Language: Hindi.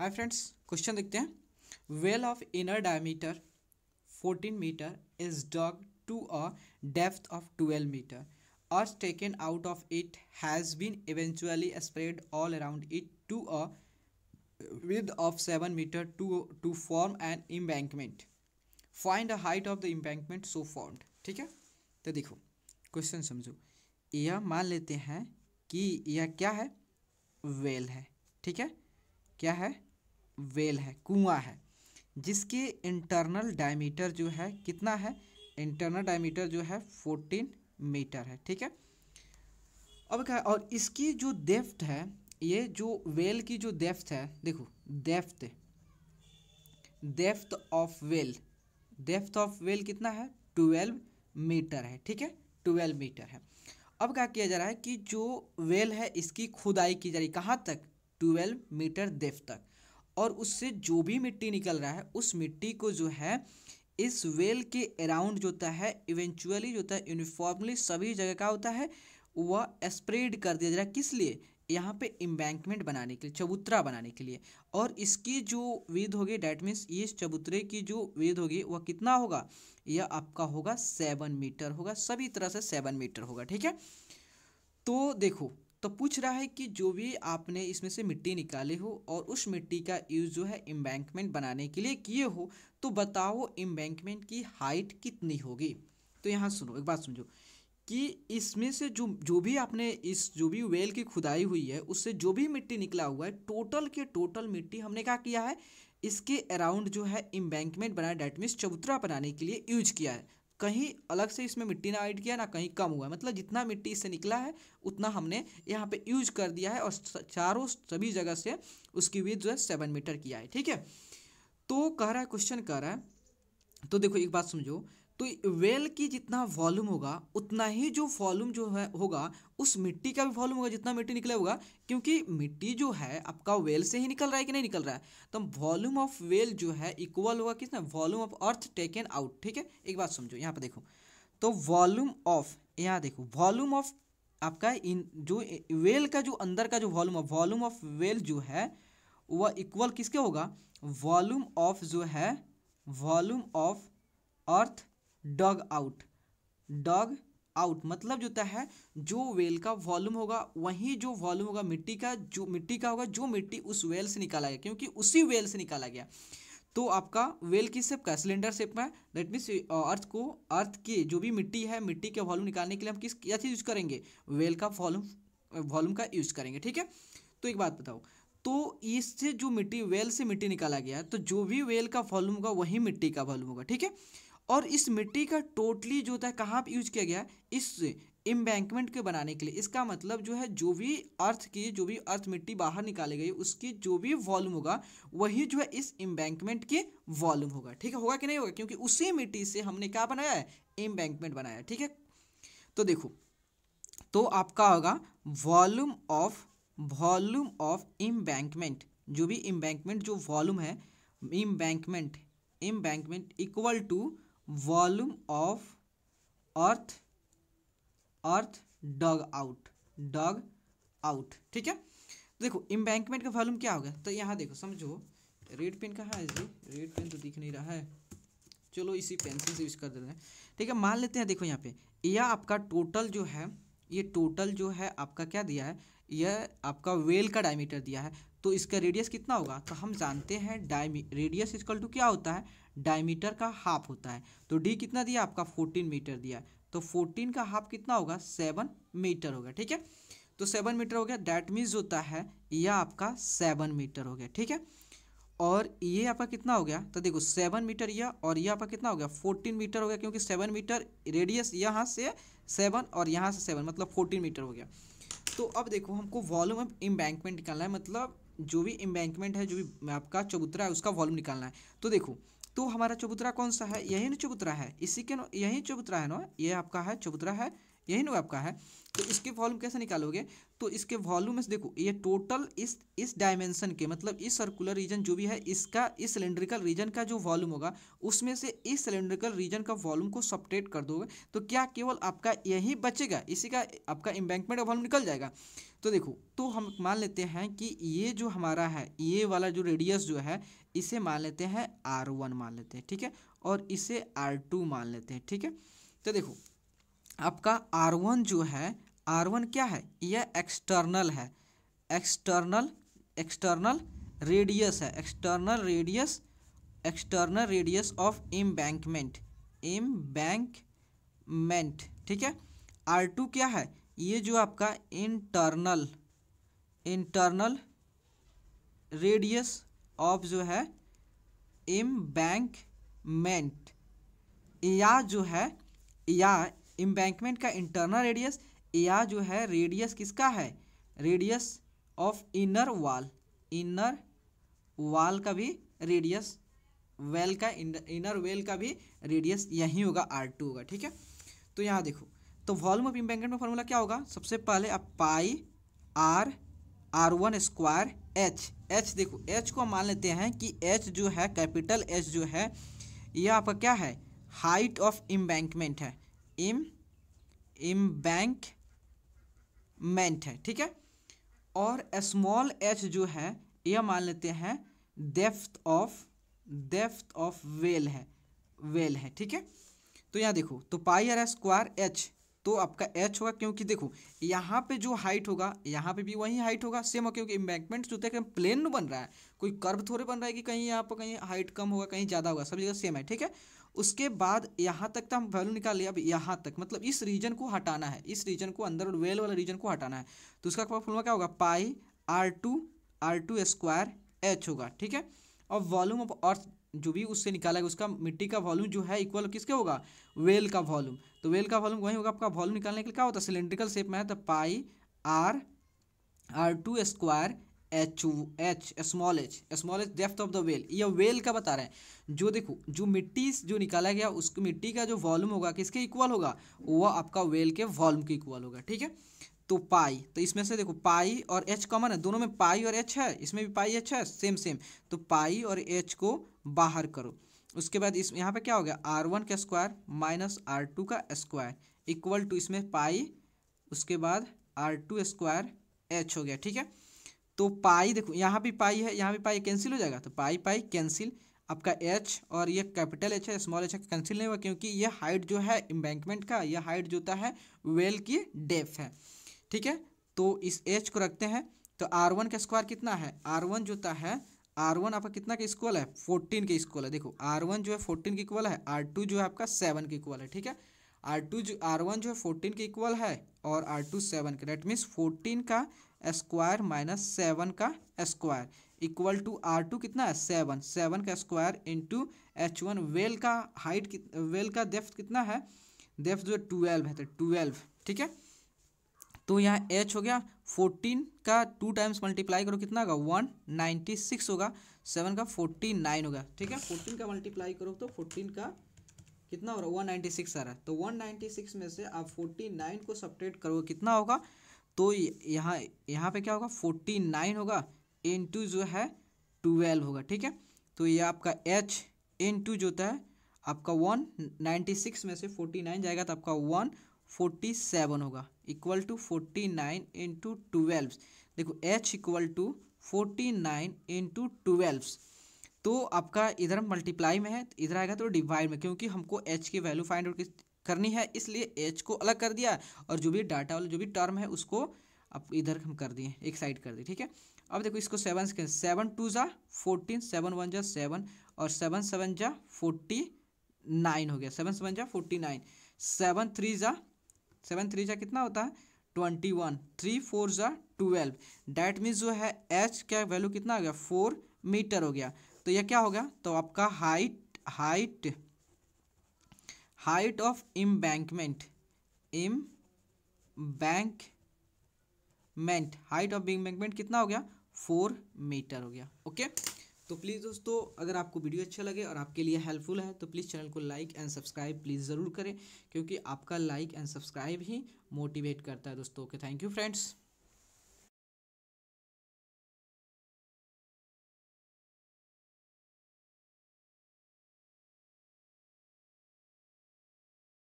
हाय फ्रेंड्स क्वेश्चन देखते हैं well of inner diameter 14 metre is dug to a depth of 12 metre earth taken out of it has been eventually spread all around it to a width of seven metre to to form an embankment find the height of the embankment so formed ठीक है तो देखो क्वेश्चन समझो यह मान लेते हैं कि यह क्या है वेल है ठीक है क्या है वेल है कुआं है जिसके इंटरनल डायमीटर जो है कितना है इंटरनल डायमीटर जो है फोर्टीन मीटर है ठीक है अब क्या और इसकी जो डेफ्थ है ये जो वेल की जो डेफ्थ है देखो depth depth of well depth of well कितना है ट्वेल्व मीटर है ठीक है ट्वेल्व मीटर है अब क्या किया जा रहा है कि जो वेल है इसकी खुदाई की जा रही कहाँ तक ट्वेल्व मीटर डेफ्थ तक और उससे जो भी मिट्टी निकल रहा है उस मिट्टी को जो है इस वेल के अराउंड जो होता है इवेंचुअली जो होता है यूनिफॉर्मली सभी जगह का होता है वह स्प्रेड कर दिया जा रहा है किस लिए यहाँ पे इम्बैंकमेंट बनाने के लिए चबूतरा बनाने के लिए और इसकी जो वेद होगी डैट मीन्स ये चबूतरे की जो वेद होगी वह कितना होगा यह आपका होगा सेवन मीटर होगा सभी तरह से सेवन मीटर होगा ठीक है तो देखो तो पूछ रहा है कि जो भी आपने इसमें से मिट्टी निकाली हो और उस मिट्टी का यूज़ जो है एम्बैंकमेंट बनाने के लिए किए हो तो बताओ एम्बैंकमेंट की हाइट कितनी होगी तो यहाँ सुनो एक बात समझो कि इसमें से जो जो भी आपने इस जो भी वेल की खुदाई हुई है उससे जो भी मिट्टी निकला हुआ है टोटल के टोटल मिट्टी हमने क्या किया है इसके अराउंड जो है इम्बैंकमेंट बनाया डेट मीन्स चबूतरा बनाने के लिए यूज किया है कहीं अलग से इसमें मिट्टी ना ऐड किया ना कहीं कम हुआ मतलब जितना मिट्टी इससे निकला है उतना हमने यहाँ पे यूज कर दिया है और चारों सभी जगह से उसकी विथ जो है सेवन मीटर किया है ठीक है तो कह रहा है क्वेश्चन कह रहा है तो देखो एक बात समझो तो वेल की जितना वॉल्यूम होगा उतना ही जो वॉल्यूम जो है होगा उस मिट्टी का भी वॉल्यूम होगा जितना मिट्टी निकला होगा क्योंकि मिट्टी जो है आपका वेल से ही निकल रहा है कि नहीं निकल रहा है तो वॉल्यूम ऑफ वेल जो है इक्वल होगा किसना volume of earth taken out ठीक है एक बात समझो यहाँ पर देखो तो वॉल्यूम ऑफ यहाँ देखो वॉल्यूम ऑफ आपका इन जो वेल का जो अंदर का जो volume of volume of well जो है वह इक्वल किसके होगा वॉल्यूम ऑफ जो है volume of earth dug out dog out मतलब जो होता है जो वेल का वॉल्यूम होगा वही जो वॉल्यूम होगा मिट्टी का जो मिट्टी का होगा जो मिट्टी उस वेल से निकाला गया क्योंकि उसी वेल से निकाला गया तो आपका वेल किस शेप का सिलेंडर शेप में दैट मीन्स अर्थ को अर्थ के जो भी मिट्टी है मिट्टी के वॉल्यूम निकालने के लिए हम किस क्या चीज़ यूज़ करेंगे वेल का वॉल्यूम वॉल्यूम का यूज़ करेंगे ठीक है तो एक बात बताओ तो इससे जो मिट्टी वेल से मिट्टी निकाला गया तो जो भी वेल का वॉल्यूम होगा वही मिट्टी का वॉल्यूम होगा ठीक है और इस मिट्टी का टोटली जो था कहाँ पर यूज किया गया इस इम्बैंकमेंट के बनाने के लिए इसका मतलब जो है जो भी अर्थ की जो भी अर्थ मिट्टी बाहर निकाली गई उसकी जो भी वॉल्यूम होगा वही जो है इस इम्बैंकमेंट की वॉल्यूम होगा ठीक है होगा कि नहीं होगा क्योंकि उसी मिट्टी से हमने क्या बनाया है एम्बैंकमेंट बनाया ठीक है तो देखो तो आपका होगा volume of volume of embankment जो भी इम्बैंकमेंट जो वॉल्यूम है embankment embankment equal to volume of earth earth dug out dug out ठीक है देखो इम्बैंकमेंट का वॉल्यूम क्या होगा तो यहाँ देखो समझो रेड पेन कहाँ है जी रेड पेन तो दिख नहीं रहा है चलो इसी पेंसिल से यूज कर देते हैं ठीक है मान लेते हैं देखो यहाँ पे यह आपका टोटल जो है ये टोटल जो है आपका क्या दिया है यह आपका वेल का डायमीटर दिया है तो इसका रेडियस कितना होगा तो हम जानते हैं डायमी रेडियस इजकल टू क्या होता है डायमीटर का हाफ होता है तो डी कितना दिया आपका फोर्टीन मीटर दिया तो फोर्टीन का हाफ कितना होगा सेवन मीटर होगा ठीक है तो सेवन मीटर हो गया डैट मीन्स होता है यह आपका सेवन मीटर हो गया ठीक है और ये आपका कितना हो गया तो देखो सेवन मीटर यह और यह आपका कितना हो गया फोर्टीन मीटर हो गया क्योंकि सेवन मीटर रेडियस यहाँ से सेवन और यहाँ से सेवन मतलब फोर्टीन मीटर हो गया तो अब देखो हमको वॉल्यूम ऑफ इम्बैंकमेंट निकालना है मतलब जो भी इम्बैंकमेंट है जो भी आपका चबूतरा है उसका वॉल्यूम निकालना है तो देखो तो हमारा चबूतरा कौन सा है यही ना चबूतरा है इसी के यही चबूतरा है ना ये आपका है चबूतरा है यही ना आपका है तो इसके वॉल्यूम कैसे निकालोगे तो इसके वॉल्यूम से देखो ये टोटल इस इस डायमेंशन के मतलब इस सर्कुलर रीजन जो भी है इसका इस सिलेंड्रिकल रीजन का जो वॉल्यूम होगा उसमें से इस सिलेंड्रिकल रीजन का वॉल्यूम को सपरेट कर दोगे तो क्या केवल आपका यही बचेगा इसी का आपका इम्बैंकमेंट का वॉल्यूम निकल जाएगा तो देखो तो हम मान लेते हैं कि ये जो हमारा है ये वाला जो रेडियस जो है इसे मान लेते हैं आर वन मान लेते हैं ठीक है और इसे आर टू मान लेते हैं ठीक है तो देखो आपका आर वन जो है आर वन क्या है यह एक्सटर्नल है एक्सटर्नल एक्सटर्नल रेडियस है external radius external radius of embankment embankment ठीक है आर टू क्या है ये जो आपका इंटरनल इंटरनल रेडियस ऑफ जो है इम्बैंकमेंट या जो है या इम्बैंकमेंट का इंटरनल रेडियस या जो है रेडियस किसका है radius of inner wall inner wall का भी रेडियस वेल का इनर वेल का भी रेडियस यही होगा आर टू होगा ठीक है तो यहाँ देखो तो वॉल्यूम ऑफ इम्बैंकमेंट में फॉर्मूला क्या होगा सबसे पहले आप pi R R one square H H देखो एच को मान लेते हैं कि एच जो है कैपिटल एच जो है यह आपका क्या है हाइट ऑफ इम्बैंकमेंट है इम इम्बैंकमेंट है ठीक है और स्मॉल एच जो है यह मान लेते हैं depth of depth of well है वेल है ठीक है तो यहाँ देखो तो पाई आर स्क्वायर एच तो आपका एच होगा क्योंकि देखो यहाँ पे जो हाइट होगा यहाँ पे भी वही हाइट होगा सेम हो क्योंकि इम्बैंकमेंट जो देखिए प्लेन बन रहा है कोई कर्व थोड़े बन रहा है कि कहीं यहाँ पर कहीं हाइट कम होगा कहीं ज़्यादा होगा सब जगह सेम है ठीक है उसके बाद यहाँ तक तो हम वैल्यू निकाल लिया अब यहाँ तक मतलब इस रीजन को हटाना है इस रीजन को अंदर और वेल वाला रीजन को हटाना है तो उसका फॉर्मूला क्या होगा pi R two R two square H होगा ठीक है और वॉल्यूम ऑफ अर्थ जो भी उससे निकाला गया उसका मिट्टी का वॉल्यूम जो है इक्वल किसके होगा वेल का वॉल्यूम तो वेल का वॉल्यूम वही होगा आपका वॉल्यूम निकालने के लिए क्या होता है सिलेंड्रिकल शेप में है तो pi R R two square H H small H small H depth of the well ये वेल का बता रहे हैं जो देखो जो मिट्टी जो निकाला गया उसकी मिट्टी का जो वॉल्यूम होगा किसके इक्वल होगा वह आपका वेल के वॉल्यूम के इक्वल होगा ठीक है तो पाई तो इसमें से देखो पाई और एच कॉमन है दोनों में पाई और एच है इसमें भी पाई एच है सेम सेम तो पाई और एच को बाहर करो उसके बाद इस यहाँ पे क्या हो गया आर वन का स्क्वायर माइनस आर टू का स्क्वायर इक्वल टू इसमें पाई उसके बाद आर टू स्क्वायर एच हो गया ठीक है तो पाई देखो यहाँ भी पाई है यहाँ भी पाई कैंसिल हो जाएगा तो पाई पाई कैंसिल आपका एच और ये कैपिटल एच है स्मॉल एच है कैंसिल नहीं हुआ क्योंकि ये हाइट जो है एम्बैंकमेंट का यह हाइट जो होता है वेल की डेफ है ठीक है तो इस एच को रखते हैं तो आर वन का स्क्वायर कितना है आर वन जोता है आर वन आपका कितना का इक्वल है फोर्टीन के इक्वल है देखो आर वन जो है फोर्टीन के इक्वल है आर टू जो है आपका सेवन के इक्वल है ठीक है आर टू जो आर वन जो है फोर्टीन के इक्वल है और आर टू सेवन के डेट मीन्स फोर्टीन का स्क्वायर माइनस सेवन का square equal to R two कितना है सेवन सेवन का square into H one well का हाइट वेल का डेफ्थ कितना है डेफ्थ जो है ट्वेल्व है तो ट्वेल्व ठीक है तो यहाँ एच हो गया फोर्टीन का टू टाइम्स मल्टीप्लाई करो कितना होगा वन नाइन्टी सिक्स होगा सेवन का फोर्टी नाइन होगा ठीक है फोर्टीन का मल्टीप्लाई करो तो फोर्टीन का कितना हो रहा है वन नाइन्टी सिक्स आ रहा है तो वन नाइन्टी सिक्स में से आप फोर्टी नाइन को सपरेट करोगे कितना होगा तो यहाँ यहाँ पे क्या होगा फोर्टी नाइन होगा टू जो है ट्वेल्व होगा ठीक है तो ये आपका एच इन टू जो होता है आपका वन नाइन्टी सिक्स में से फोर्टी नाइन जाएगा तो आपका वन फोर्टी सेवन होगा equal to forty nine into twelve देखो H equal to forty nine into twelve तो आपका इधर मल्टीप्लाई में है तो इधर आएगा तो डिवाइड में क्योंकि हमको एच की वैल्यू फाइंड आउट करनी है इसलिए एच को अलग कर दिया और जो भी डाटा वाला जो भी टर्म है उसको अब इधर हम कर दिए एक साइड कर दिए ठीक है अब देखो इसको सेवन से सेवन टू ज़ा फोर्टीन सेवन वन जा सेवन और सेवन सेवन जा फोर्टी नाइन हो गया सेवन सेवन जा फोर्टी नाइन सेवन थ्री ज़ा सेवन थ्री जा कितना होता है ट्वेंटी वन थ्री फोर जा ट्वेल्व डैट मीन्स जो है एच का वैल्यू कितना हो गया फोर मीटर हो गया तो यह क्या हो गया तो आपका height height height of embankment embankment height of embankment कितना हो गया फोर मीटर हो गया ओके okay? तो प्लीज़ दोस्तों अगर आपको वीडियो अच्छा लगे और आपके लिए हेल्पफुल है तो प्लीज़ चैनल को लाइक एंड सब्सक्राइब प्लीज़ ज़रूर करें क्योंकि आपका लाइक एंड सब्सक्राइब ही मोटिवेट करता है दोस्तों ओके थैंक यू फ्रेंड्स